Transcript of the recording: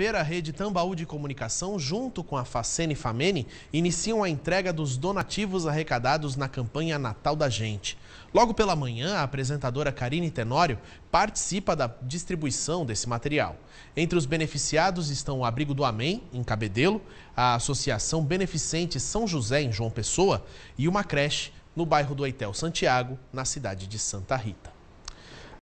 feira a rede Tambaú de Comunicação, junto com a Facene Famene, iniciam a entrega dos donativos arrecadados na campanha Natal da Gente. Logo pela manhã, a apresentadora Karine Tenório participa da distribuição desse material. Entre os beneficiados estão o Abrigo do Amém, em Cabedelo, a Associação Beneficente São José, em João Pessoa, e uma creche no bairro do Eitel Santiago, na cidade de Santa Rita.